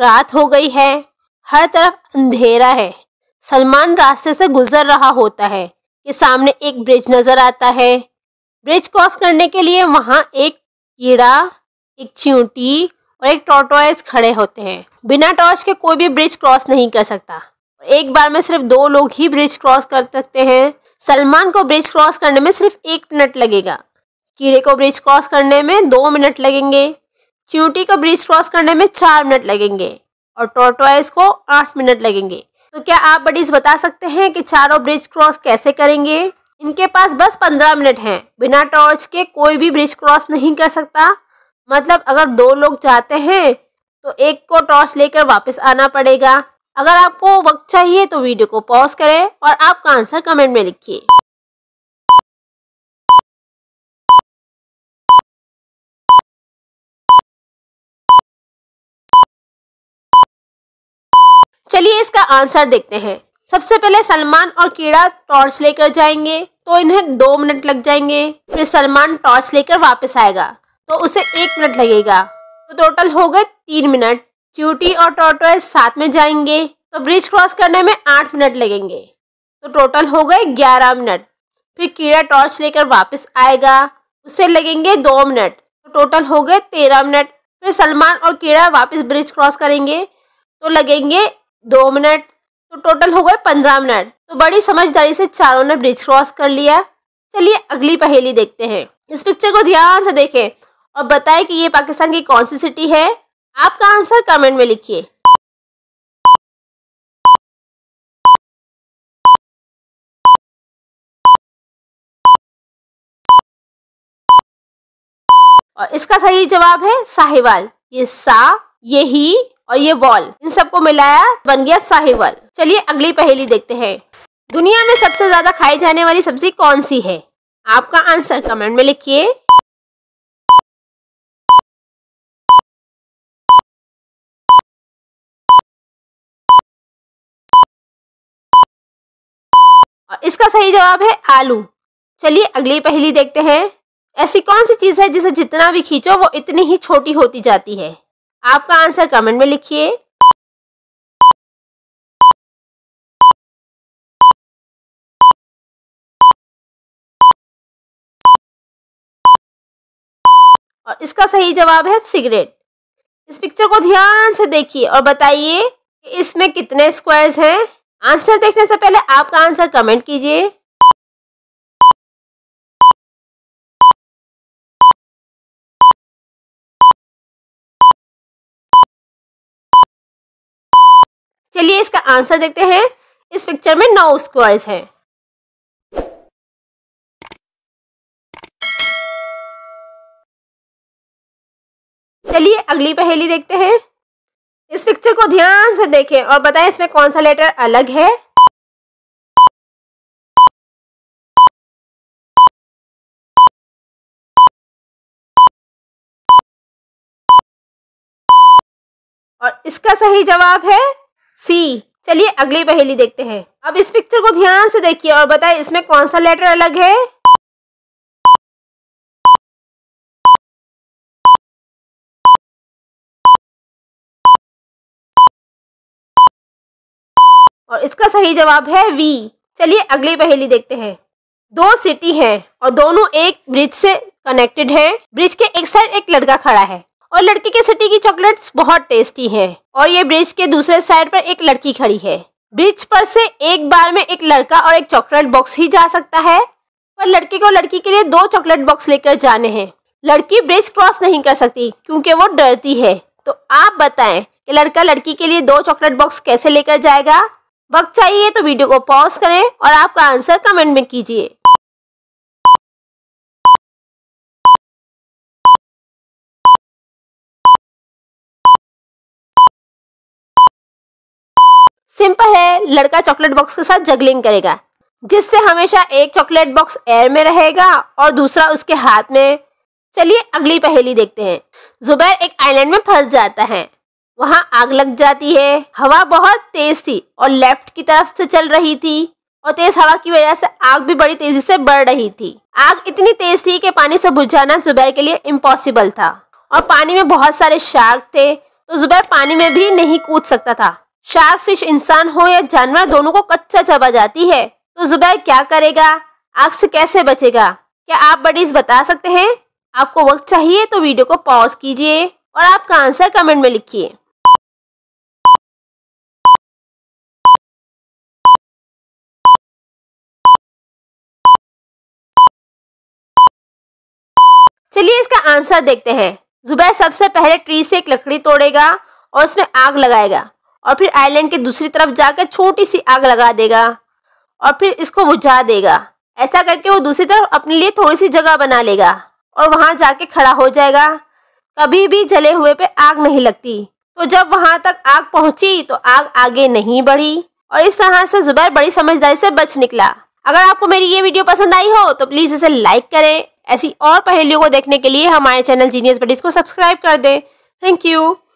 रात हो गई है हर तरफ अंधेरा है सलमान रास्ते से गुजर रहा होता है कि सामने एक ब्रिज नज़र आता है ब्रिज क्रॉस करने के लिए वहाँ एक कीड़ा एक चींटी और एक टॉटोइस खड़े होते हैं बिना टॉर्च के कोई भी ब्रिज क्रॉस नहीं कर सकता एक बार में सिर्फ दो लोग ही ब्रिज क्रॉस कर सकते हैं सलमान को ब्रिज क्रॉस करने में सिर्फ एक मिनट लगेगा कीड़े को ब्रिज क्रॉस करने में दो मिनट लगेंगे च्यूटी को ब्रिज क्रॉस करने में चार मिनट लगेंगे और टोटोइस को आठ मिनट लगेंगे तो क्या आप बडीज बता सकते हैं कि चारों ब्रिज क्रॉस कैसे करेंगे इनके पास बस पंद्रह मिनट हैं बिना टॉर्च के कोई भी ब्रिज क्रॉस नहीं कर सकता मतलब अगर दो लोग जाते हैं तो एक को टॉर्च लेकर वापस आना पड़ेगा अगर आपको वक्त चाहिए तो वीडियो को पॉज करें और आपका आंसर कमेंट में लिखिए चलिए इसका आंसर देखते हैं सबसे पहले सलमान और कीड़ा टॉर्च लेकर जाएंगे तो इन्हें दो मिनट लग जाएंगे फिर सलमान टॉर्च लेकर वापस आएगा तो उसे एक मिनट लगेगा तो टोटल हो गए तीन मिनट च्यूटी और टोटोइस साथ में जाएंगे तो ब्रिज क्रॉस करने में आठ मिनट लगेंगे तो टोटल हो गए ग्यारह मिनट फिर कीड़ा टॉर्च लेकर वापस आएगा उसे लगेंगे दो मिनट तो टोटल हो गए तेरह मिनट फिर सलमान और कीड़ा वापस ब्रिज क्रॉस करेंगे तो लगेंगे दो मिनट तो टोटल हो गए पंद्रह मिनट तो बड़ी समझदारी से चारों ने ब्रिज क्रॉस कर लिया चलिए अगली पहेली देखते हैं इस पिक्चर को ध्यान से देखें और बताएं कि ये पाकिस्तान की कौन सी सिटी है आपका आंसर कमेंट में लिखिए और इसका सही जवाब है साहिवाल ये सा ये ही और ये वॉल इन सबको मिलाया बन गया साहिवाल चलिए अगली पहेली देखते हैं दुनिया में सबसे ज्यादा खाई जाने वाली सब्जी कौन सी है आपका आंसर कमेंट में लिखिए और इसका सही जवाब है आलू चलिए अगली पहेली देखते हैं ऐसी कौन सी चीज है जिसे जितना भी खींचो वो इतनी ही छोटी होती जाती है आपका आंसर कमेंट में लिखिए और इसका सही जवाब है सिगरेट इस पिक्चर को ध्यान से देखिए और बताइए कि इसमें कितने स्क्वायर्स हैं आंसर देखने से पहले आपका आंसर कमेंट कीजिए चलिए इसका आंसर देखते हैं इस पिक्चर में नौ स्क्वायर्स हैं चलिए अगली पहेली देखते हैं इस पिक्चर को ध्यान से देखें और बताएं इसमें कौन सा लेटर अलग है और इसका सही जवाब है सी चलिए अगली पहेली देखते हैं अब इस पिक्चर को ध्यान से देखिए और बताए इसमें कौन सा लेटर अलग है और इसका सही जवाब है वी चलिए अगली पहेली देखते हैं दो सिटी हैं और दोनों एक ब्रिज से कनेक्टेड हैं ब्रिज के एक साइड एक लड़का खड़ा है और लड़की के सिटी की चॉकलेट्स बहुत टेस्टी है और ये ब्रिज के दूसरे साइड पर एक लड़की खड़ी है ब्रिज पर से एक बार में एक लड़का और एक चॉकलेट बॉक्स ही जा सकता है पर लड़के को लड़की के लिए दो चॉकलेट बॉक्स लेकर जाने हैं लड़की ब्रिज क्रॉस नहीं कर सकती क्योंकि वो डरती है तो आप बताएं कि लड़का लड़की के लिए दो चॉकलेट बॉक्स कैसे लेकर जाएगा वक्त चाहिए तो वीडियो को पॉज करें और आपका आंसर कमेंट में कीजिए सिंपल है लड़का चॉकलेट बॉक्स के साथ जगलिंग करेगा जिससे हमेशा एक चॉकलेट बॉक्स एयर में रहेगा और दूसरा उसके हाथ में चलिए अगली पहेली देखते हैं जुबैर एक आइलैंड में फंस जाता है वहां आग लग जाती है हवा बहुत तेज थी और लेफ्ट की तरफ से चल रही थी और तेज हवा की वजह से आग भी बड़ी तेजी से बढ़ रही थी आग इतनी तेज थी कि पानी से बुझाना जुबैर के लिए इम्पॉसिबल था और पानी में बहुत सारे शार्क थे तो जुबैर पानी में भी नहीं कूद सकता था शार्क फिश इंसान हो या जानवर दोनों को कच्चा चबा जाती है तो जुबैर क्या करेगा आग से कैसे बचेगा क्या आप बडीज बता सकते हैं आपको वक्त चाहिए तो वीडियो को पॉज कीजिए और आपका आंसर कमेंट में लिखिए चलिए इसका आंसर देखते हैं जुबैर सबसे पहले ट्री से एक लकड़ी तोड़ेगा और उसमें आग लगाएगा और फिर आइलैंड के दूसरी तरफ जाकर छोटी सी आग लगा देगा और फिर इसको बुझा देगा ऐसा करके वो दूसरी तरफ अपने लिए थोड़ी सी जगह बना लेगा और वहाँ जाके खड़ा हो जाएगा कभी भी जले हुए पे आग नहीं लगती तो जब वहाँ तक आग पहुंची तो आग आगे नहीं बढ़ी और इस तरह से जुबैर बड़ी समझदारी से बच निकला अगर आपको मेरी ये वीडियो पसंद आई हो तो प्लीज़ इसे लाइक करें ऐसी और पहेलियों को देखने के लिए हमारे चैनल जीनियस बडीज को सब्सक्राइब कर दें थैंक यू